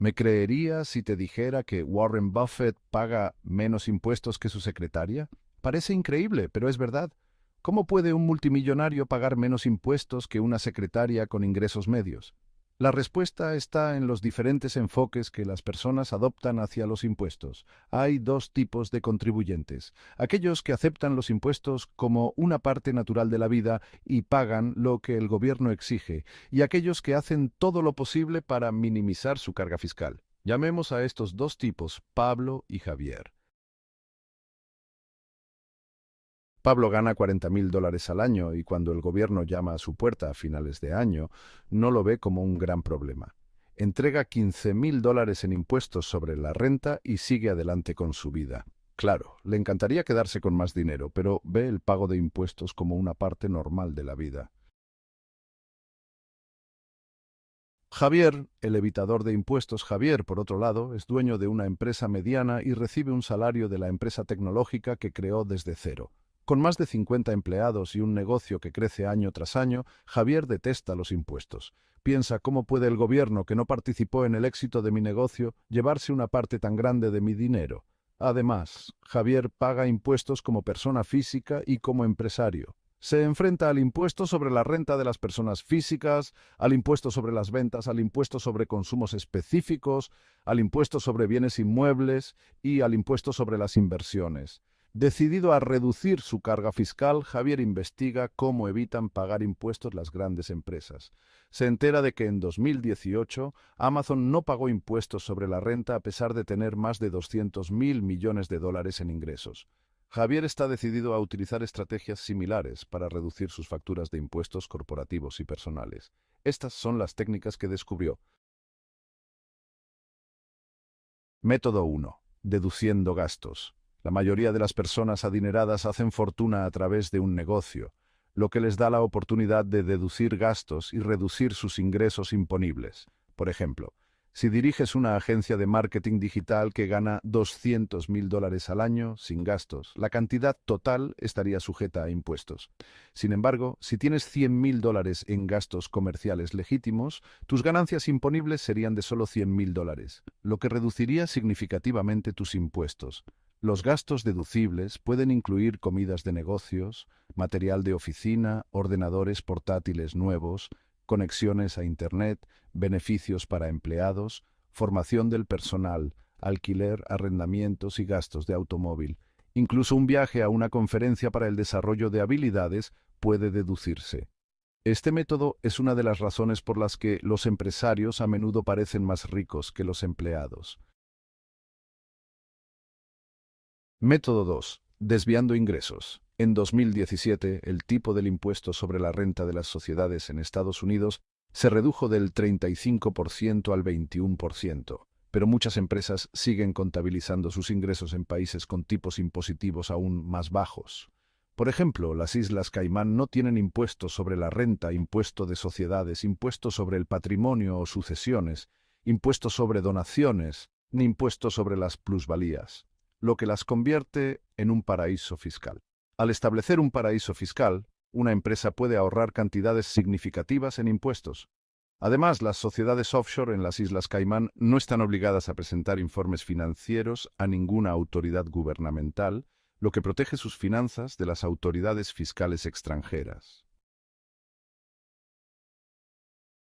¿Me creerías si te dijera que Warren Buffett paga menos impuestos que su secretaria? Parece increíble, pero es verdad. ¿Cómo puede un multimillonario pagar menos impuestos que una secretaria con ingresos medios? La respuesta está en los diferentes enfoques que las personas adoptan hacia los impuestos. Hay dos tipos de contribuyentes. Aquellos que aceptan los impuestos como una parte natural de la vida y pagan lo que el gobierno exige, y aquellos que hacen todo lo posible para minimizar su carga fiscal. Llamemos a estos dos tipos Pablo y Javier. Pablo gana 40.000 dólares al año y cuando el gobierno llama a su puerta a finales de año, no lo ve como un gran problema. Entrega 15.000 mil dólares en impuestos sobre la renta y sigue adelante con su vida. Claro, le encantaría quedarse con más dinero, pero ve el pago de impuestos como una parte normal de la vida. Javier, el evitador de impuestos Javier, por otro lado, es dueño de una empresa mediana y recibe un salario de la empresa tecnológica que creó desde cero. Con más de 50 empleados y un negocio que crece año tras año, Javier detesta los impuestos. Piensa cómo puede el gobierno que no participó en el éxito de mi negocio llevarse una parte tan grande de mi dinero. Además, Javier paga impuestos como persona física y como empresario. Se enfrenta al impuesto sobre la renta de las personas físicas, al impuesto sobre las ventas, al impuesto sobre consumos específicos, al impuesto sobre bienes inmuebles y al impuesto sobre las inversiones. Decidido a reducir su carga fiscal, Javier investiga cómo evitan pagar impuestos las grandes empresas. Se entera de que en 2018 Amazon no pagó impuestos sobre la renta a pesar de tener más de 200.000 mil millones de dólares en ingresos. Javier está decidido a utilizar estrategias similares para reducir sus facturas de impuestos corporativos y personales. Estas son las técnicas que descubrió. Método 1. Deduciendo gastos. La mayoría de las personas adineradas hacen fortuna a través de un negocio, lo que les da la oportunidad de deducir gastos y reducir sus ingresos imponibles. Por ejemplo, si diriges una agencia de marketing digital que gana 200.000 mil dólares al año sin gastos, la cantidad total estaría sujeta a impuestos. Sin embargo, si tienes 100.000 mil dólares en gastos comerciales legítimos, tus ganancias imponibles serían de solo 100.000 mil dólares, lo que reduciría significativamente tus impuestos. Los gastos deducibles pueden incluir comidas de negocios, material de oficina, ordenadores portátiles nuevos, conexiones a Internet, beneficios para empleados, formación del personal, alquiler, arrendamientos y gastos de automóvil. Incluso un viaje a una conferencia para el desarrollo de habilidades puede deducirse. Este método es una de las razones por las que los empresarios a menudo parecen más ricos que los empleados. Método 2. Desviando ingresos. En 2017, el tipo del impuesto sobre la renta de las sociedades en Estados Unidos se redujo del 35% al 21%, pero muchas empresas siguen contabilizando sus ingresos en países con tipos impositivos aún más bajos. Por ejemplo, las Islas Caimán no tienen impuestos sobre la renta, impuesto de sociedades, impuesto sobre el patrimonio o sucesiones, impuesto sobre donaciones, ni impuesto sobre las plusvalías lo que las convierte en un paraíso fiscal. Al establecer un paraíso fiscal, una empresa puede ahorrar cantidades significativas en impuestos. Además, las sociedades offshore en las Islas Caimán no están obligadas a presentar informes financieros a ninguna autoridad gubernamental, lo que protege sus finanzas de las autoridades fiscales extranjeras.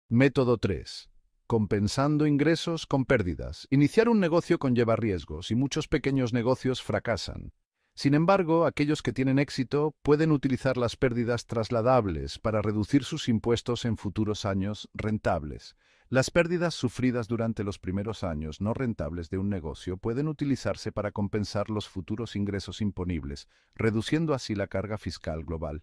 Método 3 compensando ingresos con pérdidas. Iniciar un negocio conlleva riesgos y muchos pequeños negocios fracasan. Sin embargo, aquellos que tienen éxito pueden utilizar las pérdidas trasladables para reducir sus impuestos en futuros años rentables. Las pérdidas sufridas durante los primeros años no rentables de un negocio pueden utilizarse para compensar los futuros ingresos imponibles, reduciendo así la carga fiscal global.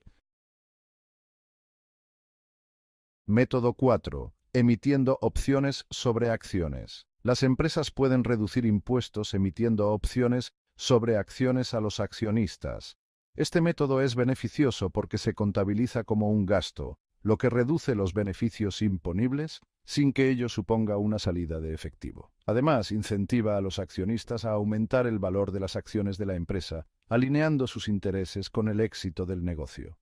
Método 4 emitiendo opciones sobre acciones. Las empresas pueden reducir impuestos emitiendo opciones sobre acciones a los accionistas. Este método es beneficioso porque se contabiliza como un gasto, lo que reduce los beneficios imponibles sin que ello suponga una salida de efectivo. Además, incentiva a los accionistas a aumentar el valor de las acciones de la empresa, alineando sus intereses con el éxito del negocio.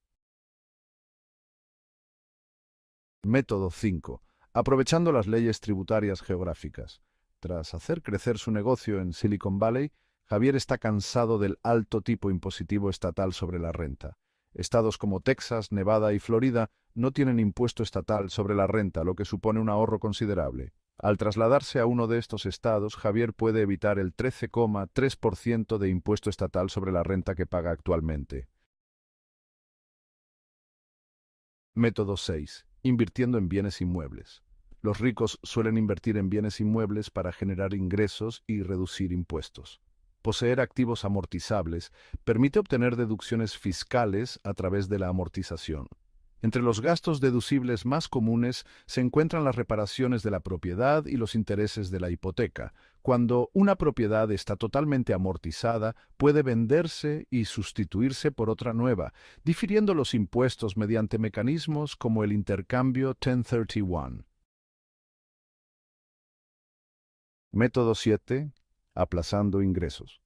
Método 5 aprovechando las leyes tributarias geográficas. Tras hacer crecer su negocio en Silicon Valley, Javier está cansado del alto tipo impositivo estatal sobre la renta. Estados como Texas, Nevada y Florida no tienen impuesto estatal sobre la renta, lo que supone un ahorro considerable. Al trasladarse a uno de estos estados, Javier puede evitar el 13,3% de impuesto estatal sobre la renta que paga actualmente. Método 6. Invirtiendo en bienes inmuebles. Los ricos suelen invertir en bienes inmuebles para generar ingresos y reducir impuestos. Poseer activos amortizables permite obtener deducciones fiscales a través de la amortización. Entre los gastos deducibles más comunes se encuentran las reparaciones de la propiedad y los intereses de la hipoteca. Cuando una propiedad está totalmente amortizada, puede venderse y sustituirse por otra nueva, difiriendo los impuestos mediante mecanismos como el intercambio 1031. Método 7. Aplazando ingresos.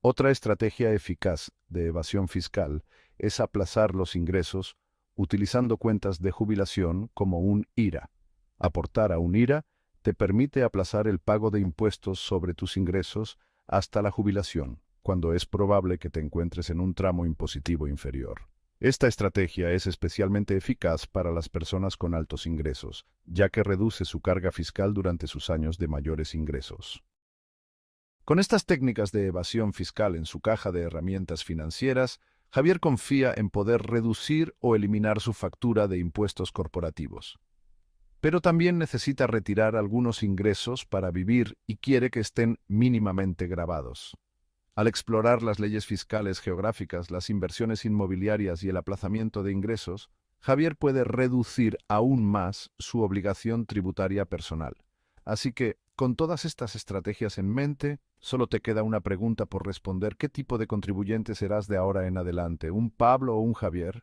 Otra estrategia eficaz de evasión fiscal es aplazar los ingresos utilizando cuentas de jubilación como un IRA. Aportar a un IRA te permite aplazar el pago de impuestos sobre tus ingresos hasta la jubilación, cuando es probable que te encuentres en un tramo impositivo inferior. Esta estrategia es especialmente eficaz para las personas con altos ingresos, ya que reduce su carga fiscal durante sus años de mayores ingresos. Con estas técnicas de evasión fiscal en su caja de herramientas financieras, Javier confía en poder reducir o eliminar su factura de impuestos corporativos. Pero también necesita retirar algunos ingresos para vivir y quiere que estén mínimamente grabados. Al explorar las leyes fiscales geográficas, las inversiones inmobiliarias y el aplazamiento de ingresos, Javier puede reducir aún más su obligación tributaria personal. Así que, con todas estas estrategias en mente, solo te queda una pregunta por responder. ¿Qué tipo de contribuyente serás de ahora en adelante? ¿Un Pablo o un Javier?